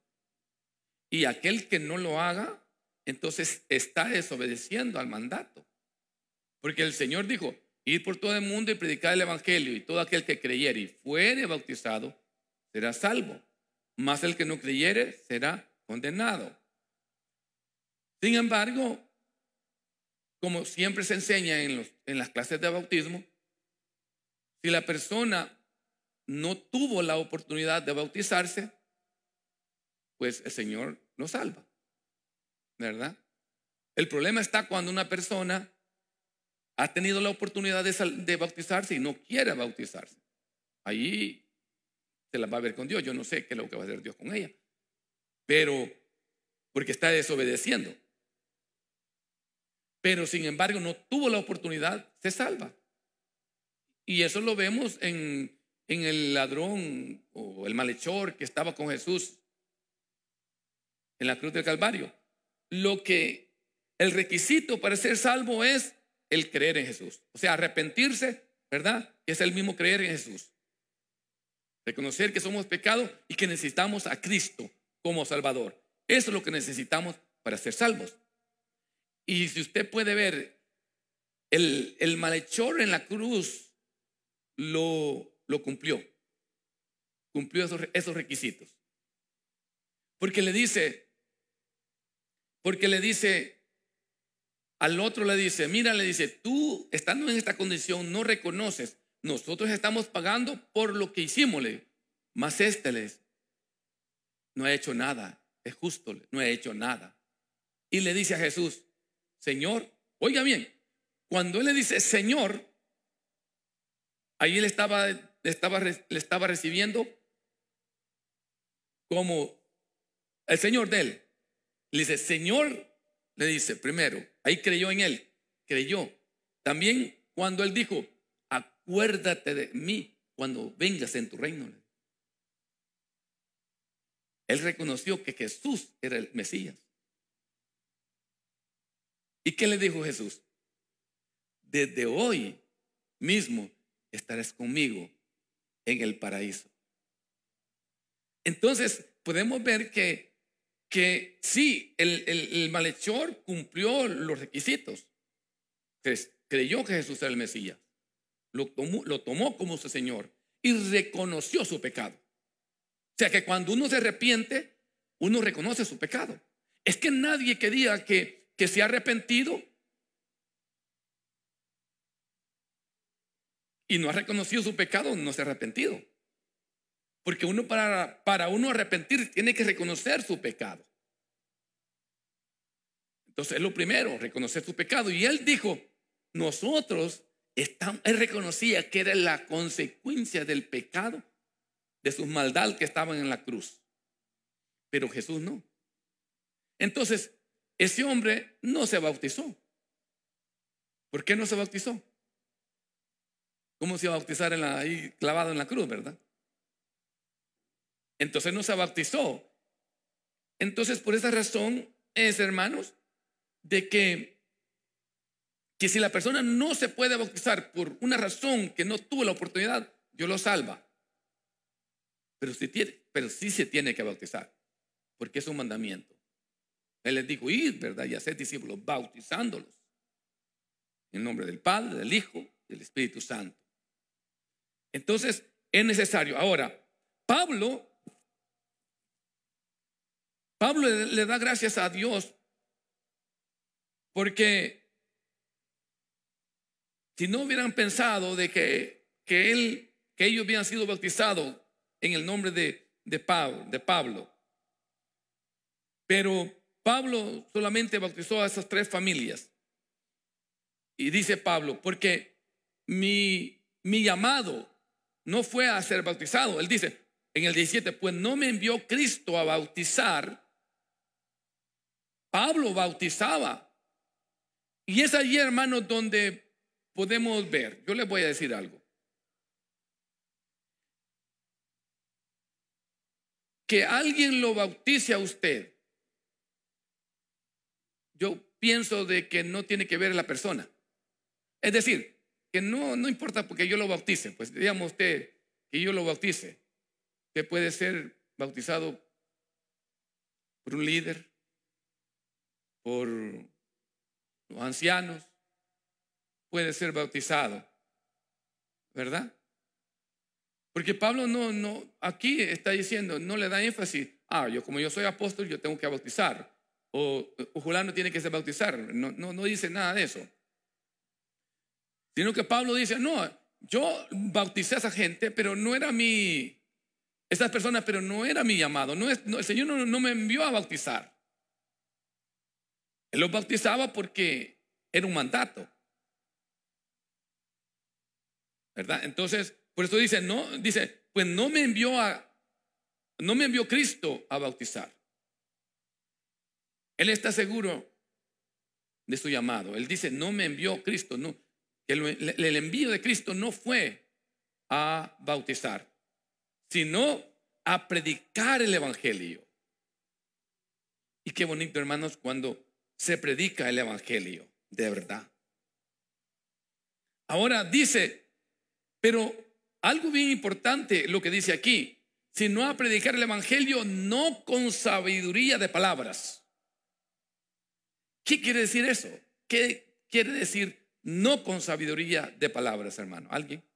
Y aquel que no lo haga, entonces está desobedeciendo al mandato. Porque el Señor dijo, ir por todo el mundo y predicar el Evangelio, y todo aquel que creyere y fuere bautizado será salvo, mas el que no creyere será condenado. Sin embargo, como siempre se enseña en, los, en las clases de bautismo, si la persona no tuvo la oportunidad de bautizarse, pues el Señor lo salva. ¿Verdad? El problema está cuando una persona ha tenido la oportunidad de, bautizarse y no quiere bautizarse. Ahí se la va a ver con Dios. Yo no sé qué es lo que va a hacer Dios con ella. Pero porque está desobedeciendo pero sin embargo no tuvo la oportunidad, se salva. Y eso lo vemos en, en el ladrón o el malhechor que estaba con Jesús en la cruz del Calvario. Lo que el requisito para ser salvo es el creer en Jesús. O sea, arrepentirse, ¿verdad? Es el mismo creer en Jesús. Reconocer que somos pecados y que necesitamos a Cristo como Salvador. Eso es lo que necesitamos para ser salvos. Y si usted puede ver, el, malhechor en la cruz lo, lo cumplió. Cumplió esos, esos requisitos. Porque le dice, porque le dice, al otro le dice, mira, le dice, tú estando en esta condición no reconoces, nosotros estamos pagando por lo que hicimosle mas este les no ha hecho nada, es justo, no ha hecho nada. Y le dice a Jesús, Señor. Oiga bien, cuando él le dice Señor, ahí le estaba, estaba, le estaba recibiendo como el Señor de él. Le dice, Señor, le dice, primero, ahí creyó en él, creyó. También cuando él dijo, acuérdate de mí cuando vengas en tu reino. Él reconoció que Jesús era el Mesías. ¿Y qué le dijo Jesús? Desde hoy mismo estarás conmigo en el paraíso. Entonces, podemos ver que, que sí, el, malhechor cumplió los requisitos. Creyó que Jesús era el Mesías. Lo tomó, lo tomó como su Señor y reconoció su pecado. O sea que cuando uno se arrepiente, uno reconoce su pecado. Es que nadie quería que, que se ha arrepentido y no ha reconocido su pecado, no se ha arrepentido. Porque uno para, para uno arrepentir tiene que reconocer su pecado. Entonces es lo primero, reconocer su pecado. Y él dijo, nosotros estamos, él reconocía que era la consecuencia del pecado, de sus maldades que estaban en la cruz. Pero Jesús no. Entonces, ese hombre no se bautizó. ¿Por qué no se bautizó? ¿Cómo se iba a bautizar ahí clavado en la cruz, verdad? Entonces no se bautizó. Entonces, por esa razón es, hermanos, de que, que si la persona no se puede bautizar por una razón que no tuvo la oportunidad, Dios lo salva. Pero si pero sí se tiene que bautizar, porque es un mandamiento. Él les dijo, ir ¿verdad? Y hacer discípulos, bautizándolos. En nombre del Padre, del Hijo, del Espíritu Santo. Entonces, es necesario. Ahora, Pablo, Pablo le da gracias a Dios porque si no hubieran pensado de que, él, que ellos hubieran sido bautizados en el nombre de, de, de Pablo, pero Pablo solamente bautizó a esas tres familias. Y dice Pablo, porque mi, llamado no fue a ser bautizado. Él dice en el 17, pues no me envió Cristo a bautizar. Pablo bautizaba. Y es allí, hermanos, donde podemos ver. Yo les voy a decir algo. Que alguien lo bautice a usted yo pienso de que no tiene que ver la persona. Es decir, que no, no importa porque yo lo bautice, pues digamos usted que yo lo bautice. Usted puede ser bautizado por un líder, por los ancianos, puede ser bautizado, ¿verdad? Porque Pablo no, no, aquí está diciendo, no le da énfasis, ah, yo como yo soy apóstol, yo tengo que bautizar o, Julano tiene que ser bautizar. No, no, dice nada de eso. Sino que Pablo dice, no, yo bauticé a esa gente, pero no era mi, esas personas, pero no era mi llamado. No, es, el Señor no, no, me envió a bautizar. Él los bautizaba porque era un mandato. ¿Verdad? Entonces, por eso dice, no, dice, pues no me envió a, no me envió Cristo a bautizar. Él está seguro de su llamado. Él dice, no me envió Cristo, no. El, el envío de Cristo no fue a bautizar, sino a predicar el Evangelio. Y qué bonito, hermanos, cuando se predica el Evangelio, de verdad. Ahora dice, pero algo bien importante lo que dice aquí, sino a predicar el Evangelio no con sabiduría de palabras ¿Qué quiere decir eso? ¿Qué quiere decir no con sabiduría de palabras, hermano? ¿Alguien?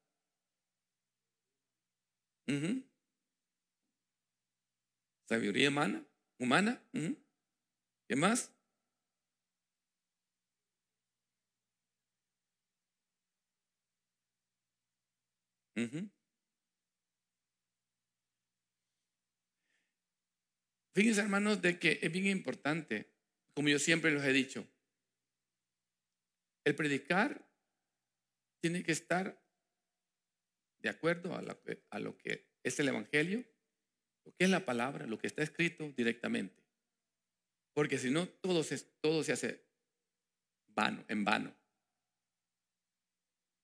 Sabiduría humana, humana. ¿Qué más? Fíjense, hermanos, de que es bien importante como yo siempre los he dicho, el predicar tiene que estar de acuerdo a, lo que es el Evangelio, lo que es la palabra, lo que está escrito directamente. Porque si no, todo se, todo se hace vano, en vano.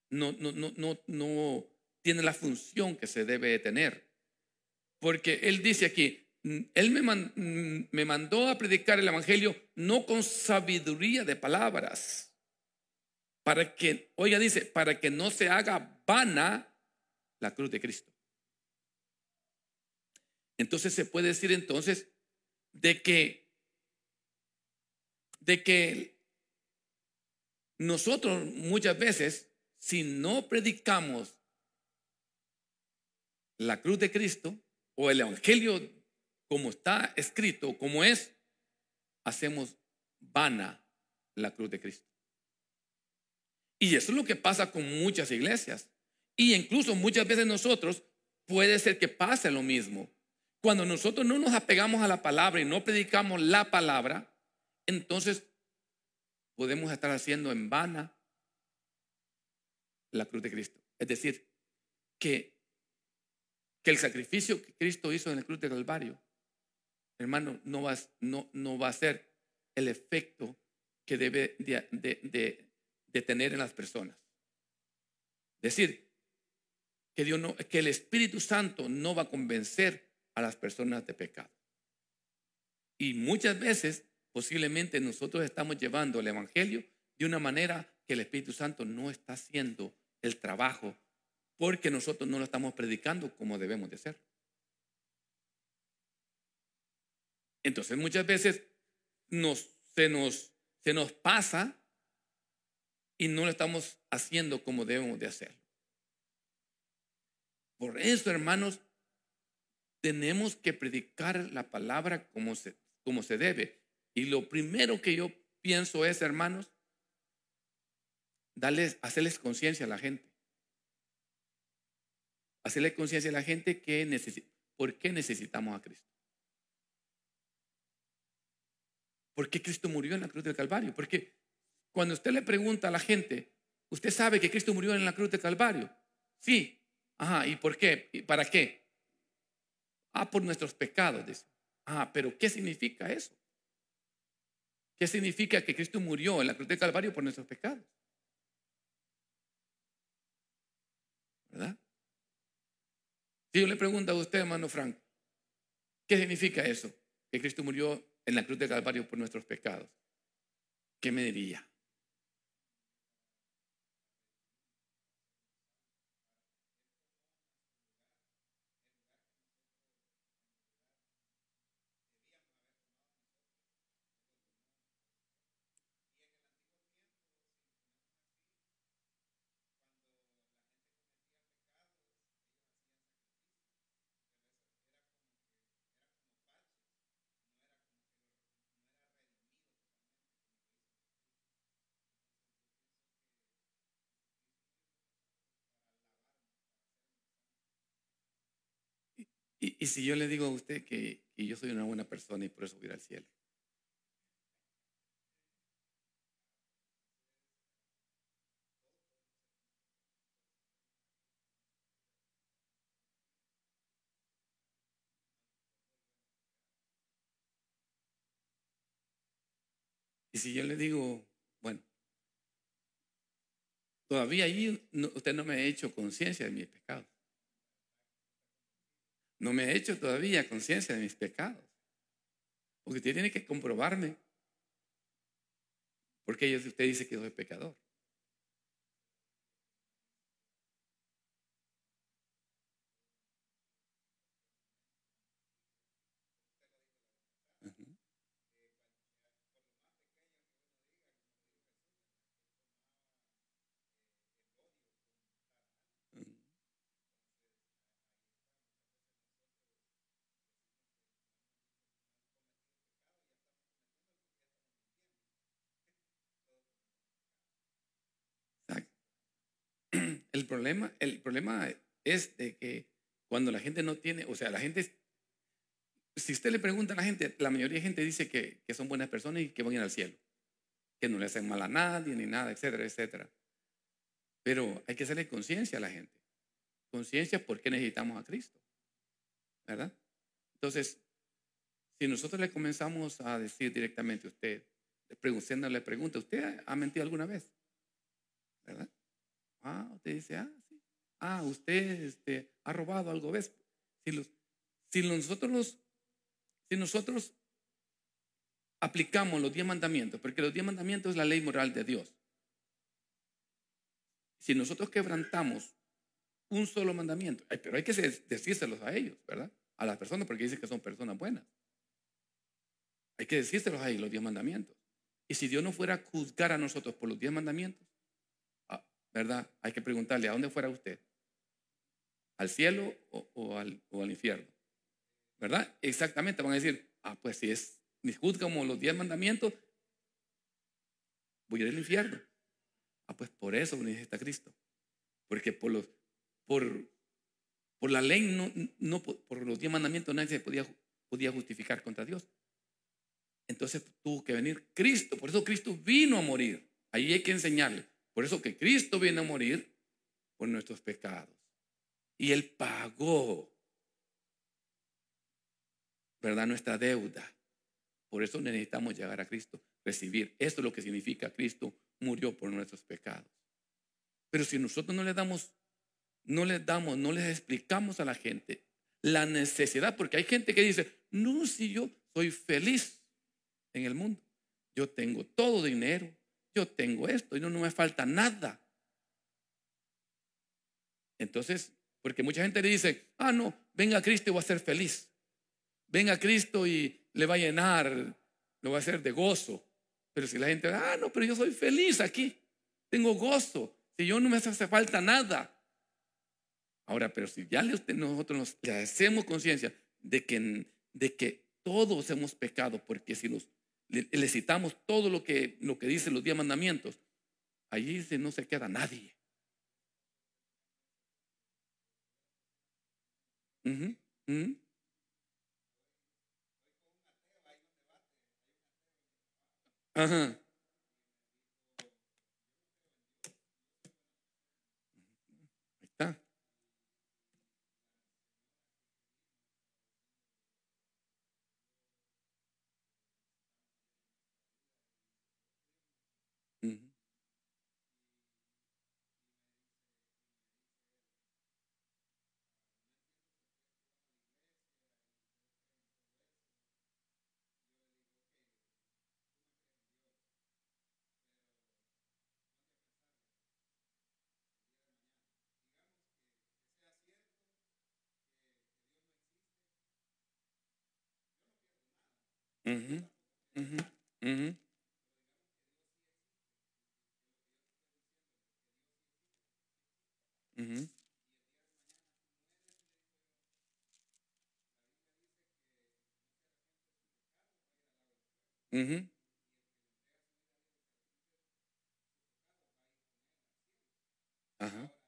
No, no, no, no, no tiene la función que se debe tener. Porque él dice aquí, Mm, él me, mm, me mandó a predicar el Evangelio no con sabiduría de palabras, para que, oiga, dice, para que no se haga vana la cruz de Cristo. Entonces se puede decir entonces de que, de que nosotros muchas veces, si no predicamos la cruz de Cristo o el Evangelio como está escrito, como es, hacemos vana la cruz de Cristo. Y eso es lo que pasa con muchas iglesias. Y incluso muchas veces nosotros puede ser que pase lo mismo. Cuando nosotros no nos apegamos a la palabra y no predicamos la palabra, entonces podemos estar haciendo en vana la cruz de Cristo. Es decir, que, que el sacrificio que Cristo hizo en la cruz del Calvario hermano, no va, no, no va a ser el efecto que debe de, tener en las personas. decir, que, Dios que el Espíritu Santo no va a convencer a las personas de pecado. Y muchas veces posiblemente nosotros estamos llevando el Evangelio de una manera que el Espíritu Santo no está haciendo el trabajo porque nosotros no lo estamos predicando como debemos de ser. Entonces muchas veces nos, se, nos, pasa y no lo estamos haciendo como debemos de hacer. Por eso, hermanos, tenemos que predicar la palabra como se, como se debe. Y lo primero que yo pienso es, hermanos, darles, hacerles conciencia a la gente. Hacerle conciencia a la gente que ¿por qué necesitamos a Cristo? ¿Por qué Cristo murió en la cruz del Calvario? Porque cuando usted le pregunta a la gente, ¿usted sabe que Cristo murió en la cruz del Calvario? Sí. Ajá, ¿y por qué? ¿Y ¿Para qué? Ah, por nuestros pecados, dice. Ah, pero ¿qué significa eso? ¿Qué significa que Cristo murió en la cruz del Calvario por nuestros pecados? ¿Verdad? Si yo le pregunto a usted, hermano Franco, ¿qué significa eso? Que Cristo murió en la cruz de Calvario por nuestros pecados, ¿qué me diría? Y si yo le digo a usted que, yo soy una buena persona y por eso voy ir al cielo. Y si yo le digo, bueno, todavía ahí usted no me ha hecho conciencia de mis pecado. No me he hecho todavía conciencia de mis pecados. Porque usted tiene que comprobarme. Porque usted dice que soy pecador. el problema, el problema es que cuando la gente no tiene, o sea, la gente, si usted le pregunta a la gente, la mayoría de gente dice que, son buenas personas y que van al cielo, que no le hacen mal a nadie ni nada, etcétera, etcétera. Pero hay que hacerle conciencia a la gente, conciencia por qué necesitamos a Cristo, ¿verdad? Entonces, si nosotros le comenzamos a decir directamente a usted, usted no le pregunta, ¿usted ha mentido alguna vez? ¿Verdad? Ah, usted dice, ah, sí. Ah, usted este, ha robado algo, ¿ves? Si, los, si nosotros los, si nosotros aplicamos los diez mandamientos, porque los diez mandamientos es la ley moral de Dios. Si nosotros quebrantamos un solo mandamiento, pero hay que decírselos a ellos, ¿verdad? A las personas, porque dicen que son personas buenas. Hay que decírselos a ellos los diez mandamientos. Y si Dios no fuera a juzgar a nosotros por los diez mandamientos, ¿verdad? Hay que preguntarle, ¿a dónde fuera usted? ¿Al cielo o, al, infierno? ¿Verdad? Exactamente, van a decir, ah, pues si es, ni juzga como los diez mandamientos, voy a ir al infierno. Ah, pues por eso necesita Cristo. Porque por los, por, por la ley, no, no, por los diez mandamientos nadie se podía, podía justificar contra Dios. Entonces tuvo que venir Cristo. Por eso Cristo vino a morir. Ahí hay que enseñarle. Por eso que Cristo viene a morir por nuestros pecados. Y Él pagó, ¿verdad? Nuestra deuda. Por eso necesitamos llegar a Cristo, recibir. Esto es lo que significa Cristo murió por nuestros pecados. Pero si nosotros no le damos, no les damos, no les explicamos a la gente la necesidad, porque hay gente que dice, no, si yo soy feliz en el mundo, yo tengo todo dinero, yo tengo esto y no, no me falta nada. Entonces, porque mucha gente le dice, ah, no, venga a Cristo y voy a ser feliz. Venga a Cristo y le va a llenar, lo va a hacer de gozo. Pero si la gente, ah, no, pero yo soy feliz aquí, tengo gozo, si yo no me hace falta nada. Ahora, pero si ya nosotros nos, hacemos conciencia de que, de que todos hemos pecado, porque si nos le, citamos todo lo que, lo que dicen los diez mandamientos. Allí se, no se queda nadie. Ajá. Mm-hmm. Mm-hmm. Mm-hmm. Mm-hmm. hmm Uh-huh.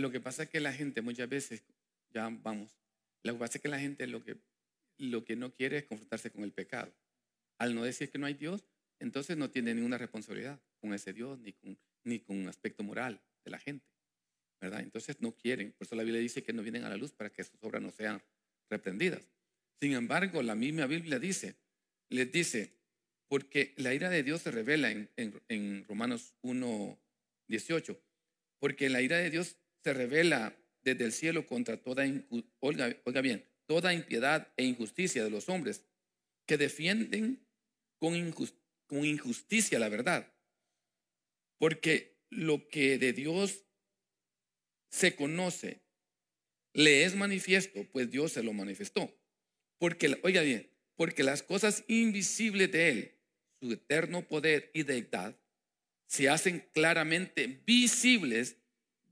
Lo que pasa es que la gente muchas veces, ya vamos, lo que pasa es que la gente lo que, lo que no quiere es confrontarse con el pecado. Al no decir que no hay Dios, entonces no tiene ninguna responsabilidad con ese Dios ni con, ni con un aspecto moral de la gente. ¿verdad? Entonces no quieren. Por eso la Biblia dice que no vienen a la luz para que sus obras no sean reprendidas. Sin embargo, la misma Biblia dice, les dice, porque la ira de Dios se revela en, en, en Romanos 1, 18, porque la ira de Dios se revela desde el cielo contra toda, oiga, bien, toda impiedad e injusticia de los hombres que defienden con, con injusticia la verdad. Porque lo que de Dios se conoce le es manifiesto, pues Dios se lo manifestó. Porque, oiga bien, porque las cosas invisibles de Él, su eterno poder y deidad, se hacen claramente visibles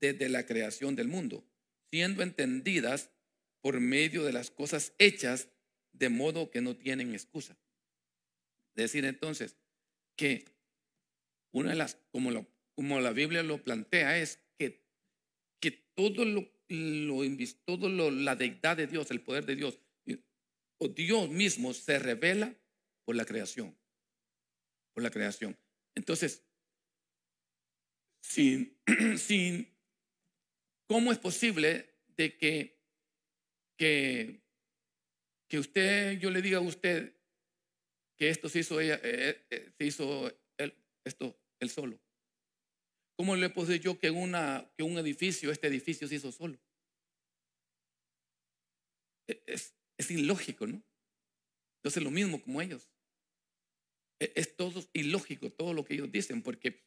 desde la creación del mundo, siendo entendidas por medio de las cosas hechas de modo que no tienen excusa. Decir entonces que una de las, como, como la Biblia lo plantea, es que, que todo lo, lo todo lo, la deidad de Dios, el poder de Dios, o Dios mismo se revela por la creación, por la creación. Entonces, sin, *clears throat* sin ¿Cómo es posible de que, que, que usted, yo le diga a usted que esto se hizo eh, eh, eh, se hizo él, esto solo? ¿Cómo le puedo decir yo que, una, que un edificio, este edificio se hizo solo? E, es, ilógico, ¿no? Entonces lo mismo como ellos. E, es todo ilógico todo lo que ellos dicen, porque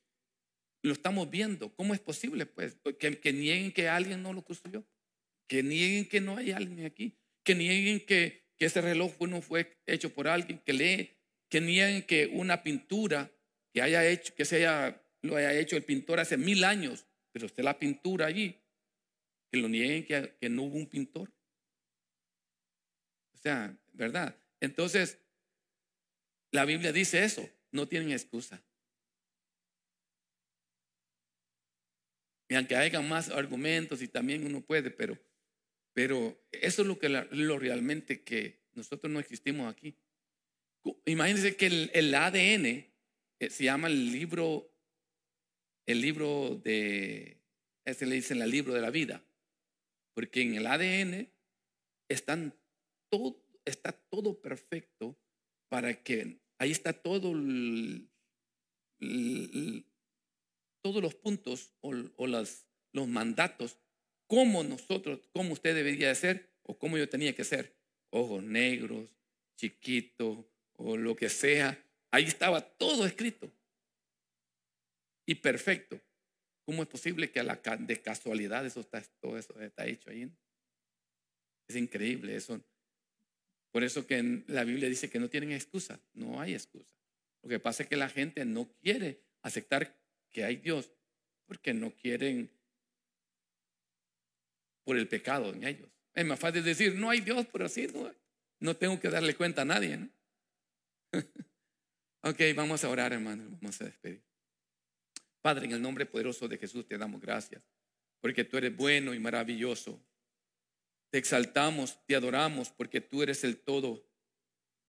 lo estamos viendo. ¿Cómo es posible, pues, que, nieguen que alguien no lo construyó? Que nieguen que no hay alguien aquí. Que nieguen que, ese reloj no fue hecho por alguien. Que lee. Que nieguen que una pintura que haya hecho, que se lo haya hecho el pintor hace mil años, pero usted la pintura allí. Que lo nieguen que, que no hubo un pintor. O sea, ¿verdad? Entonces, la Biblia dice eso. No tienen excusa. Y aunque haya más argumentos y también uno puede, pero, pero eso es lo, que lo realmente que nosotros no existimos aquí. Imagínense que el, ADN eh, se llama el libro, el libro de, se le dicen el libro de la vida, porque en el ADN está todo perfecto para que ahí está todo el, todos los puntos o, las, los mandatos, cómo nosotros, cómo usted debería de ser o cómo yo tenía que ser. Ojos negros, chiquito o lo que sea. Ahí estaba todo escrito. Y perfecto. ¿Cómo es posible que a la de casualidad eso está, todo eso está hecho ahí? Es increíble eso. Por eso que la Biblia dice que no tienen excusa. No hay excusa. Lo que pasa es que la gente no quiere aceptar que hay Dios, porque no quieren por el pecado en ellos. Es más fácil decir, no hay Dios, por así no, no tengo que darle cuenta a nadie. ¿no? *laughs* ok, vamos a orar, hermano. vamos a despedir. Padre, en el nombre poderoso de Jesús te damos gracias, porque tú eres bueno y maravilloso. Te exaltamos, te adoramos, porque tú eres el todo